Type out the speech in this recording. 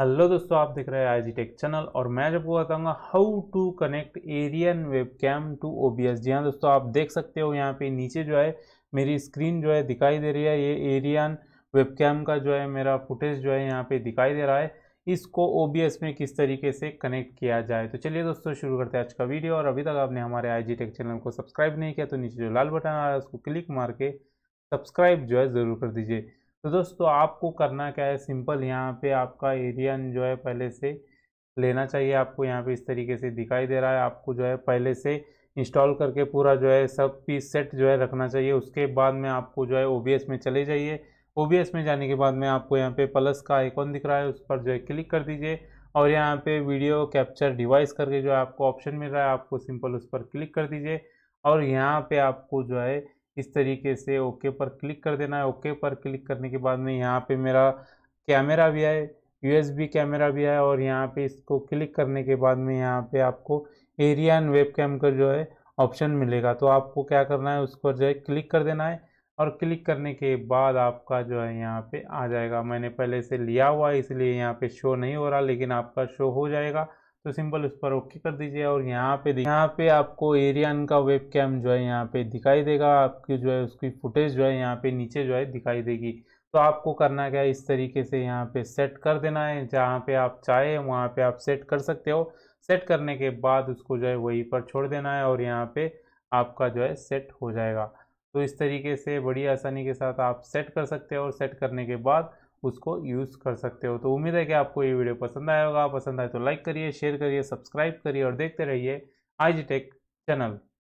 hello दोस्तों आप देख रहे हैं आई जी टेक चैनल और मैं जब आपको बताऊंगा हाउ टू कनेक्ट एरियन वेबकैम टू ओबीएस जी हाँ दोस्तों आप देख सकते हो यहाँ पे नीचे जो है मेरी स्क्रीन जो है दिखाई दे रही है ये एरियन वेबकैम का जो है मेरा फुटेज जो है यहाँ पे दिखाई दे रहा है इसको एस में किस तरीके से कनेक्ट किया जाए तो चलिए दोस्तों शुरू करते हैं आज का वीडियो और अभी तक आपने हमारे आई जी टेक चैनल को सब्सक्राइब नहीं किया तो नीचे जो लाल बटन आ रहा है उसको क्लिक मार के सब्सक्राइब जो है ज़रूर कर दीजिए तो दोस्तों आपको करना क्या है सिंपल यहाँ पे आपका एरिया जो है पहले से लेना चाहिए आपको यहाँ पे इस तरीके से दिखाई दे रहा है आपको जो है पहले से इंस्टॉल करके पूरा जो है सब पीस सेट जो है रखना चाहिए उसके बाद में आपको जो है ओ में चले जाइए ओ में जाने के बाद में आपको यहाँ पे प्लस का आइकॉन दिख रहा है उस पर जो है क्लिक कर दीजिए और यहाँ पे वीडियो कैप्चर डिवाइस करके जो है आपको ऑप्शन मिल रहा है आपको सिंपल उस पर क्लिक कर दीजिए और यहाँ पे आपको जो है इस तरीके से ओके पर क्लिक कर देना है ओके पर क्लिक करने के बाद में यहाँ पे मेरा कैमरा भी है यूएसबी कैमरा भी है और यहाँ पे इसको क्लिक करने के बाद में यहाँ पे आपको एरिया एंड वेब कैम का जो है ऑप्शन मिलेगा तो आपको क्या करना है उस पर जो है क्लिक कर देना है और क्लिक करने के बाद आपका जो है यहाँ पर आ जाएगा मैंने पहले से लिया हुआ है इसलिए यहाँ पर शो नहीं हो रहा लेकिन आपका शो हो जाएगा तो सिंपल उस पर ओके कर दीजिए और यहाँ पे यहाँ पे आपको एरियन का वेब कैम जो है यहाँ पे दिखाई देगा आपकी जो है उसकी फुटेज जो है यहाँ पे नीचे जो है दिखाई देगी तो आपको करना क्या है इस तरीके से यहाँ पे सेट कर देना है जहाँ पे आप चाहे वहाँ पे आप सेट कर सकते हो सेट करने के बाद उसको जो है वहीं पर छोड़ देना है और यहाँ पे आपका जो है सेट हो जाएगा तो इस तरीके से बड़ी आसानी के साथ आप सेट कर सकते हो और सेट करने के बाद उसको यूज़ कर सकते हो तो उम्मीद है कि आपको ये वीडियो पसंद आया होगा पसंद आए तो लाइक करिए शेयर करिए सब्सक्राइब करिए और देखते रहिए आई टेक चैनल